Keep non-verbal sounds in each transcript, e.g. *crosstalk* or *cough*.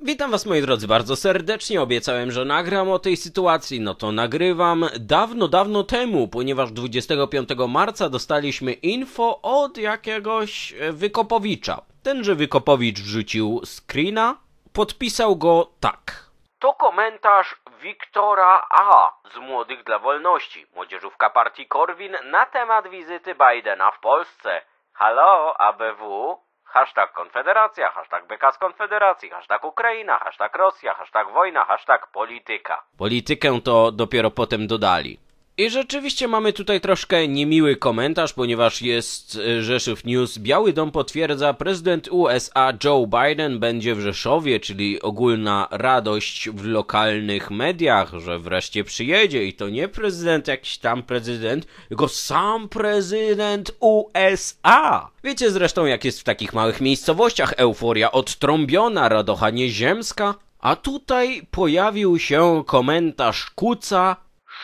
Witam was moi drodzy bardzo serdecznie, obiecałem, że nagram o tej sytuacji, no to nagrywam dawno, dawno temu, ponieważ 25 marca dostaliśmy info od jakiegoś e, Wykopowicza. Tenże Wykopowicz wrzucił screena, podpisał go tak. To komentarz Wiktora A. z Młodych dla Wolności, młodzieżówka partii Korwin na temat wizyty Bidena w Polsce. Halo, ABW? Hashtag Konfederacja, hashtag BK z Konfederacji, hashtag Ukraina, hashtag Rosja, hashtag wojna, hashtag polityka. Politykę to dopiero potem dodali. I rzeczywiście mamy tutaj troszkę niemiły komentarz, ponieważ jest e, Rzeszów News. Biały Dom potwierdza, prezydent USA Joe Biden będzie w Rzeszowie, czyli ogólna radość w lokalnych mediach, że wreszcie przyjedzie i to nie prezydent jakiś tam prezydent, tylko sam prezydent USA. Wiecie zresztą jak jest w takich małych miejscowościach euforia odtrąbiona, radocha nieziemska. A tutaj pojawił się komentarz Kuca,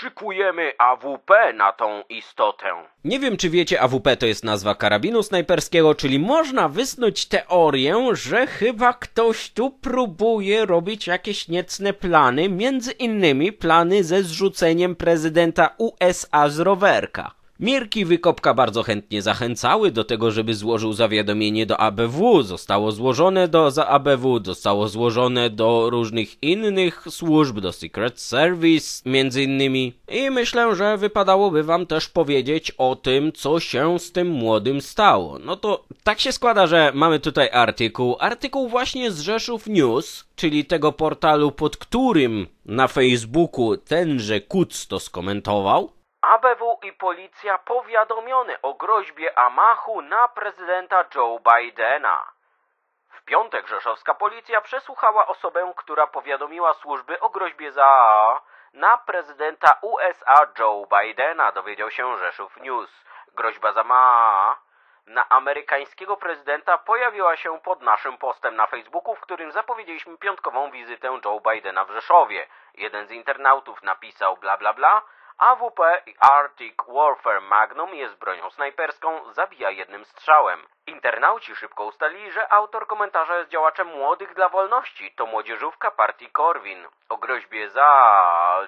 szykujemy AWP na tą istotę. Nie wiem, czy wiecie, AWP to jest nazwa karabinu snajperskiego, czyli można wysnuć teorię, że chyba ktoś tu próbuje robić jakieś niecne plany, między innymi plany ze zrzuceniem prezydenta USA z rowerka. Mirki Wykopka bardzo chętnie zachęcały do tego, żeby złożył zawiadomienie do ABW. Zostało złożone do za ABW, zostało złożone do różnych innych służb, do Secret Service między innymi. I myślę, że wypadałoby wam też powiedzieć o tym, co się z tym młodym stało. No to tak się składa, że mamy tutaj artykuł. Artykuł właśnie z Rzeszów News, czyli tego portalu, pod którym na Facebooku tenże Kuc to skomentował. ABW i policja powiadomione o groźbie amachu na prezydenta Joe Bidena. W piątek rzeszowska policja przesłuchała osobę, która powiadomiła służby o groźbie za na prezydenta USA Joe Bidena, dowiedział się Rzeszów News. Groźba za ma na amerykańskiego prezydenta pojawiła się pod naszym postem na Facebooku, w którym zapowiedzieliśmy piątkową wizytę Joe Bidena w Rzeszowie. Jeden z internautów napisał bla bla bla, AWP Arctic Warfare Magnum jest bronią snajperską, zabija jednym strzałem. Internauci szybko ustalili, że autor komentarza jest działaczem Młodych dla Wolności. To młodzieżówka partii Korwin. O groźbie za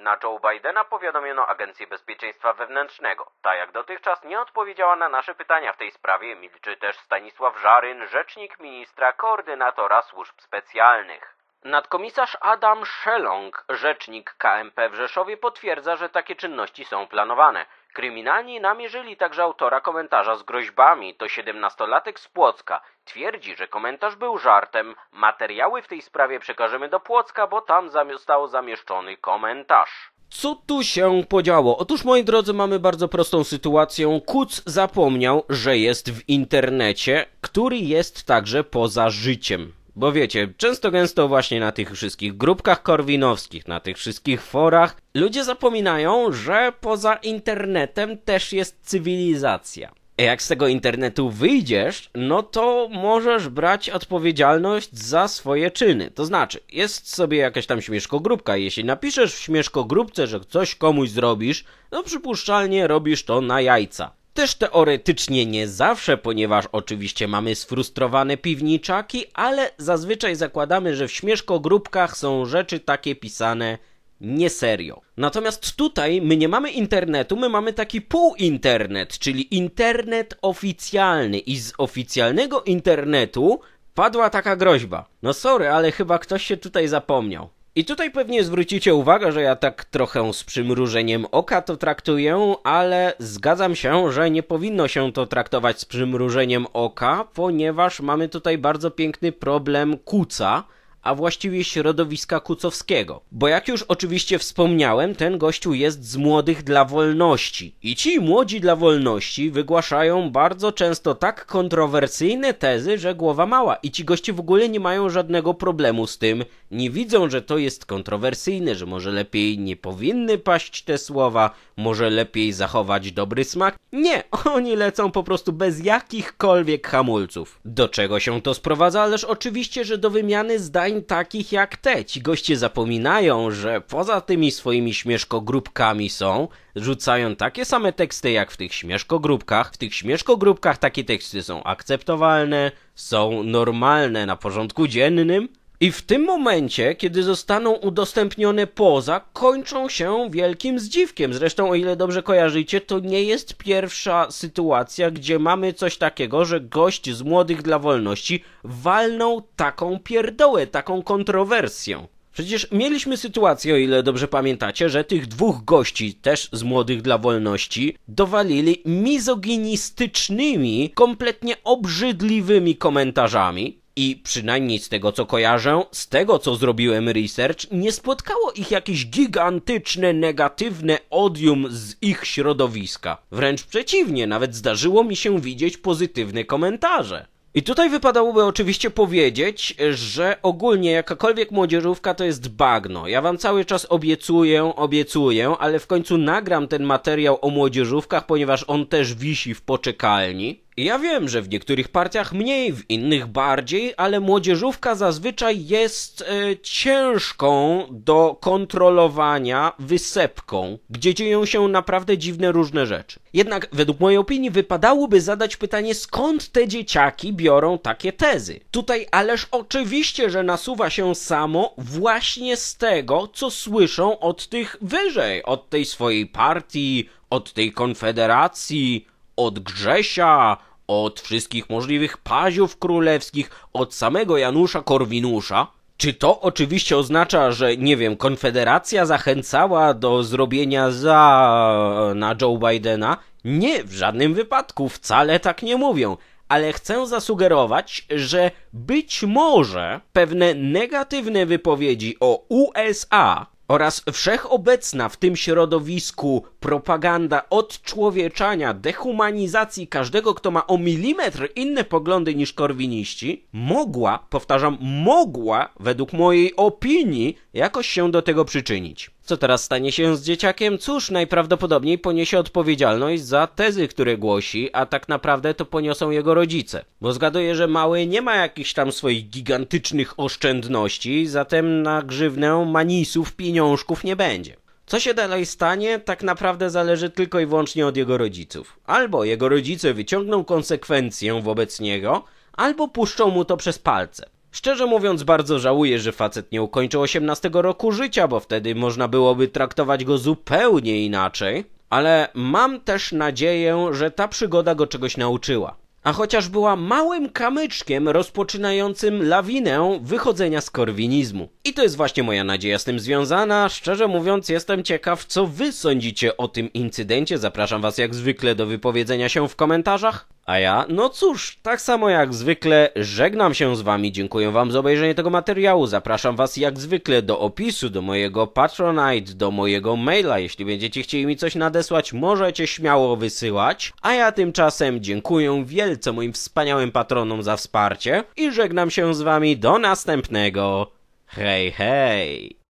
na Joe Bidena powiadomiono Agencję Bezpieczeństwa Wewnętrznego. Ta jak dotychczas nie odpowiedziała na nasze pytania w tej sprawie. Milczy też Stanisław Żaryn, rzecznik ministra koordynatora służb specjalnych. Nadkomisarz Adam Szelong, rzecznik KMP w Rzeszowie, potwierdza, że takie czynności są planowane. Kryminalni namierzyli także autora komentarza z groźbami. To siedemnastolatek z Płocka. Twierdzi, że komentarz był żartem. Materiały w tej sprawie przekażemy do Płocka, bo tam został zamieszczony komentarz. Co tu się podziało? Otóż, moi drodzy, mamy bardzo prostą sytuację. Kuc zapomniał, że jest w internecie, który jest także poza życiem. Bo wiecie, często gęsto właśnie na tych wszystkich grupkach korwinowskich, na tych wszystkich forach, ludzie zapominają, że poza internetem też jest cywilizacja. Jak z tego internetu wyjdziesz, no to możesz brać odpowiedzialność za swoje czyny. To znaczy, jest sobie jakaś tam śmieszkogrupka. Jeśli napiszesz w śmieszkogrupce, że coś komuś zrobisz, no przypuszczalnie robisz to na jajca. Też teoretycznie nie zawsze, ponieważ oczywiście mamy sfrustrowane piwniczaki, ale zazwyczaj zakładamy, że w śmieszkogróbkach są rzeczy takie pisane nie serio. Natomiast tutaj my nie mamy internetu, my mamy taki półinternet, czyli internet oficjalny i z oficjalnego internetu padła taka groźba. No sorry, ale chyba ktoś się tutaj zapomniał. I tutaj pewnie zwrócicie uwagę, że ja tak trochę z przymrużeniem oka to traktuję, ale zgadzam się, że nie powinno się to traktować z przymrużeniem oka, ponieważ mamy tutaj bardzo piękny problem kuca, a właściwie środowiska Kucowskiego. Bo jak już oczywiście wspomniałem, ten gościu jest z Młodych dla Wolności. I ci Młodzi dla Wolności wygłaszają bardzo często tak kontrowersyjne tezy, że głowa mała. I ci goście w ogóle nie mają żadnego problemu z tym. Nie widzą, że to jest kontrowersyjne, że może lepiej nie powinny paść te słowa, może lepiej zachować dobry smak. Nie, *laughs* oni lecą po prostu bez jakichkolwiek hamulców. Do czego się to sprowadza? Ależ oczywiście, że do wymiany zdań zdarzeń takich jak te. Ci goście zapominają, że poza tymi swoimi śmieszkogróbkami są, rzucają takie same teksty jak w tych śmieszkogróbkach. W tych śmieszkogróbkach takie teksty są akceptowalne, są normalne na porządku dziennym, i w tym momencie, kiedy zostaną udostępnione poza, kończą się wielkim zdziwkiem. Zresztą, o ile dobrze kojarzycie, to nie jest pierwsza sytuacja, gdzie mamy coś takiego, że gość z Młodych dla Wolności walnął taką pierdołę, taką kontrowersję. Przecież mieliśmy sytuację, o ile dobrze pamiętacie, że tych dwóch gości, też z Młodych dla Wolności, dowalili mizoginistycznymi, kompletnie obrzydliwymi komentarzami. I przynajmniej z tego co kojarzę, z tego co zrobiłem research, nie spotkało ich jakieś gigantyczne, negatywne odium z ich środowiska. Wręcz przeciwnie, nawet zdarzyło mi się widzieć pozytywne komentarze. I tutaj wypadałoby oczywiście powiedzieć, że ogólnie jakakolwiek młodzieżówka to jest bagno. Ja wam cały czas obiecuję, obiecuję, ale w końcu nagram ten materiał o młodzieżówkach, ponieważ on też wisi w poczekalni. Ja wiem, że w niektórych partiach mniej, w innych bardziej, ale młodzieżówka zazwyczaj jest e, ciężką do kontrolowania wysepką, gdzie dzieją się naprawdę dziwne różne rzeczy. Jednak według mojej opinii wypadałoby zadać pytanie, skąd te dzieciaki biorą takie tezy. Tutaj ależ oczywiście, że nasuwa się samo właśnie z tego, co słyszą od tych wyżej, od tej swojej partii, od tej konfederacji, od Grzesia, od wszystkich możliwych paziów królewskich, od samego Janusza Korwinusza. Czy to oczywiście oznacza, że nie wiem, Konfederacja zachęcała do zrobienia za na Joe Bidena? Nie, w żadnym wypadku, wcale tak nie mówią ale chcę zasugerować, że być może pewne negatywne wypowiedzi o USA oraz wszechobecna w tym środowisku propaganda odczłowieczania, dehumanizacji każdego, kto ma o milimetr inne poglądy niż korwiniści, mogła, powtarzam, mogła, według mojej opinii, jakoś się do tego przyczynić. Co teraz stanie się z dzieciakiem? Cóż, najprawdopodobniej poniesie odpowiedzialność za tezy, które głosi, a tak naprawdę to poniosą jego rodzice. Bo zgaduję, że mały nie ma jakichś tam swoich gigantycznych oszczędności, zatem na grzywnę manisów pieniążków nie będzie. Co się dalej stanie, tak naprawdę zależy tylko i wyłącznie od jego rodziców. Albo jego rodzice wyciągną konsekwencję wobec niego, albo puszczą mu to przez palce. Szczerze mówiąc, bardzo żałuję, że facet nie ukończył 18 roku życia, bo wtedy można byłoby traktować go zupełnie inaczej. Ale mam też nadzieję, że ta przygoda go czegoś nauczyła. A chociaż była małym kamyczkiem rozpoczynającym lawinę wychodzenia z korwinizmu. I to jest właśnie moja nadzieja z tym związana. Szczerze mówiąc, jestem ciekaw, co wy sądzicie o tym incydencie. Zapraszam was jak zwykle do wypowiedzenia się w komentarzach. A ja, no cóż, tak samo jak zwykle żegnam się z Wami, dziękuję Wam za obejrzenie tego materiału, zapraszam Was jak zwykle do opisu, do mojego Patronite, do mojego maila, jeśli będziecie chcieli mi coś nadesłać, możecie śmiało wysyłać, a ja tymczasem dziękuję wielce moim wspaniałym patronom za wsparcie i żegnam się z Wami do następnego, hej hej!